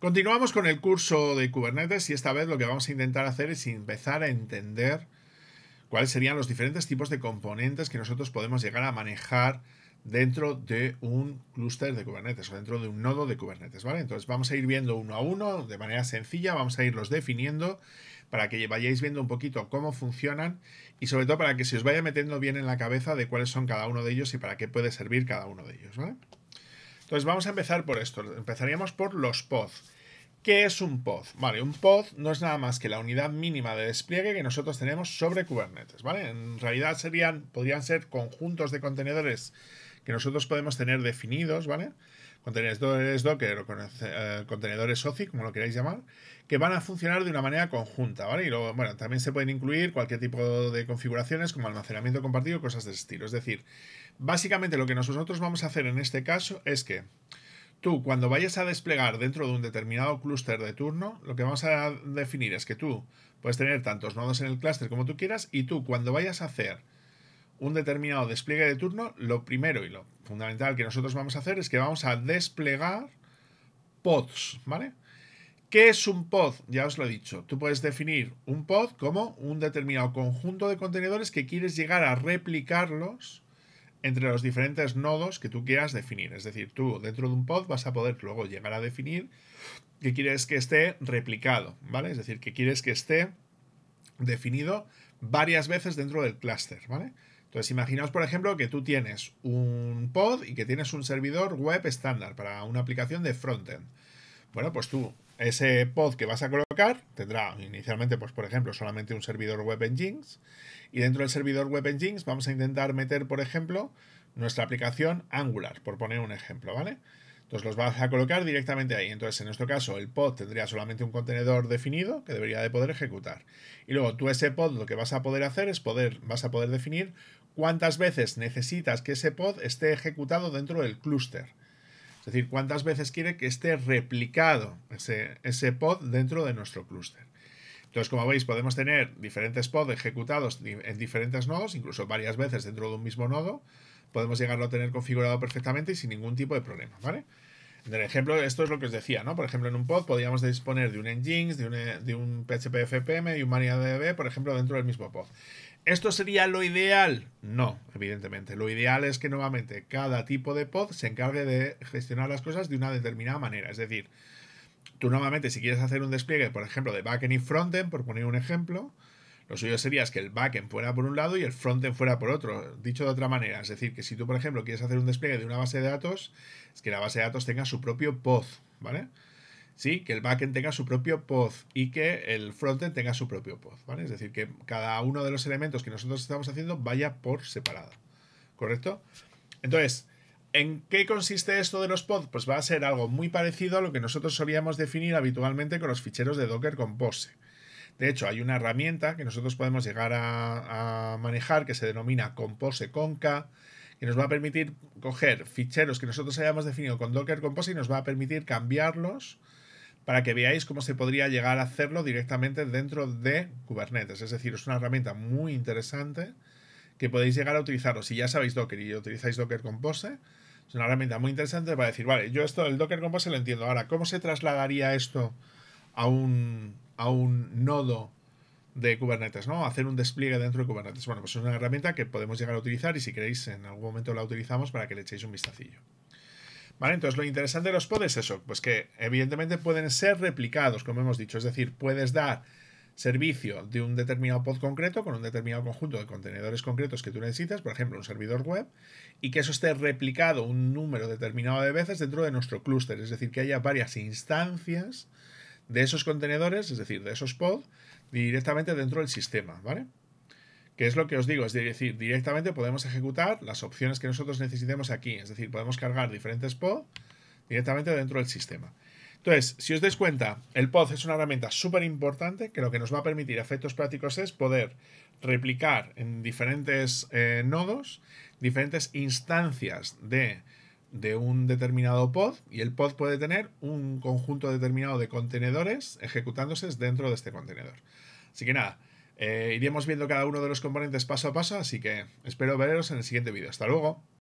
Continuamos con el curso de Kubernetes y esta vez lo que vamos a intentar hacer es empezar a entender cuáles serían los diferentes tipos de componentes que nosotros podemos llegar a manejar dentro de un clúster de Kubernetes o dentro de un nodo de Kubernetes, ¿vale? Entonces vamos a ir viendo uno a uno de manera sencilla, vamos a irlos definiendo para que vayáis viendo un poquito cómo funcionan y sobre todo para que se os vaya metiendo bien en la cabeza de cuáles son cada uno de ellos y para qué puede servir cada uno de ellos, ¿vale? Entonces vamos a empezar por esto. Empezaríamos por los pods. ¿Qué es un pod? Vale, un pod no es nada más que la unidad mínima de despliegue que nosotros tenemos sobre Kubernetes, ¿vale? En realidad serían, podrían ser conjuntos de contenedores que nosotros podemos tener definidos, ¿vale? contenedores Docker o eh, contenedores OCI, como lo queráis llamar, que van a funcionar de una manera conjunta, ¿vale? Y luego, bueno, también se pueden incluir cualquier tipo de configuraciones como almacenamiento compartido, cosas de ese estilo. Es decir, básicamente lo que nosotros vamos a hacer en este caso es que tú, cuando vayas a desplegar dentro de un determinado clúster de turno, lo que vamos a definir es que tú puedes tener tantos nodos en el clúster como tú quieras y tú, cuando vayas a hacer un determinado despliegue de turno, lo primero y lo fundamental que nosotros vamos a hacer es que vamos a desplegar pods, ¿vale? ¿Qué es un pod? Ya os lo he dicho. Tú puedes definir un pod como un determinado conjunto de contenedores que quieres llegar a replicarlos entre los diferentes nodos que tú quieras definir. Es decir, tú dentro de un pod vas a poder luego llegar a definir que quieres que esté replicado, ¿vale? Es decir, que quieres que esté definido varias veces dentro del clúster, ¿vale? Entonces, imaginaos, por ejemplo, que tú tienes un pod y que tienes un servidor web estándar para una aplicación de frontend. Bueno, pues tú, ese pod que vas a colocar tendrá inicialmente, pues por ejemplo, solamente un servidor web en Jinx. Y dentro del servidor web en Jinx vamos a intentar meter, por ejemplo, nuestra aplicación Angular, por poner un ejemplo, ¿vale? Entonces los vas a colocar directamente ahí. Entonces, en nuestro caso, el pod tendría solamente un contenedor definido que debería de poder ejecutar. Y luego tú ese pod lo que vas a poder hacer es poder, vas a poder definir cuántas veces necesitas que ese pod esté ejecutado dentro del clúster. Es decir, cuántas veces quiere que esté replicado ese, ese pod dentro de nuestro clúster. Entonces, como veis, podemos tener diferentes pods ejecutados en diferentes nodos, incluso varias veces dentro de un mismo nodo. Podemos llegarlo a tener configurado perfectamente y sin ningún tipo de problema, ¿vale? En el ejemplo, esto es lo que os decía, ¿no? Por ejemplo, en un pod podríamos disponer de un Nginx, de un, de un PHP FPM y un MariaDB, por ejemplo, dentro del mismo pod. ¿Esto sería lo ideal? No, evidentemente. Lo ideal es que nuevamente cada tipo de pod se encargue de gestionar las cosas de una determinada manera. Es decir, tú nuevamente si quieres hacer un despliegue, por ejemplo, de backend y frontend, por poner un ejemplo, lo suyo sería que el backend fuera por un lado y el frontend fuera por otro. Dicho de otra manera, es decir, que si tú, por ejemplo, quieres hacer un despliegue de una base de datos, es que la base de datos tenga su propio pod, ¿vale? ¿sí? que el backend tenga su propio pod y que el frontend tenga su propio pod. ¿vale? Es decir, que cada uno de los elementos que nosotros estamos haciendo vaya por separado. ¿Correcto? Entonces, ¿en qué consiste esto de los pods? Pues va a ser algo muy parecido a lo que nosotros solíamos definir habitualmente con los ficheros de Docker Compose. De hecho, hay una herramienta que nosotros podemos llegar a, a manejar que se denomina Compose Conca, que nos va a permitir coger ficheros que nosotros hayamos definido con Docker Compose y nos va a permitir cambiarlos para que veáis cómo se podría llegar a hacerlo directamente dentro de Kubernetes. Es decir, es una herramienta muy interesante que podéis llegar a utilizarlo. Si ya sabéis Docker y utilizáis Docker Compose, es una herramienta muy interesante para decir, vale, yo esto, del Docker Compose lo entiendo. Ahora, ¿cómo se trasladaría esto a un, a un nodo de Kubernetes, ¿no? Hacer un despliegue dentro de Kubernetes. Bueno, pues es una herramienta que podemos llegar a utilizar y si queréis en algún momento la utilizamos para que le echéis un vistacillo. Entonces lo interesante de los pods es eso, pues que evidentemente pueden ser replicados, como hemos dicho, es decir, puedes dar servicio de un determinado pod concreto con un determinado conjunto de contenedores concretos que tú necesitas, por ejemplo, un servidor web, y que eso esté replicado un número determinado de veces dentro de nuestro clúster, es decir, que haya varias instancias de esos contenedores, es decir, de esos pods, directamente dentro del sistema, ¿vale? que es lo que os digo, es decir, directamente podemos ejecutar las opciones que nosotros necesitemos aquí, es decir, podemos cargar diferentes pods directamente dentro del sistema. Entonces, si os dais cuenta, el pod es una herramienta súper importante que lo que nos va a permitir efectos prácticos es poder replicar en diferentes eh, nodos, diferentes instancias de, de un determinado pod y el pod puede tener un conjunto determinado de contenedores ejecutándose dentro de este contenedor. Así que nada, eh, iremos viendo cada uno de los componentes paso a paso, así que espero veros en el siguiente vídeo. Hasta luego.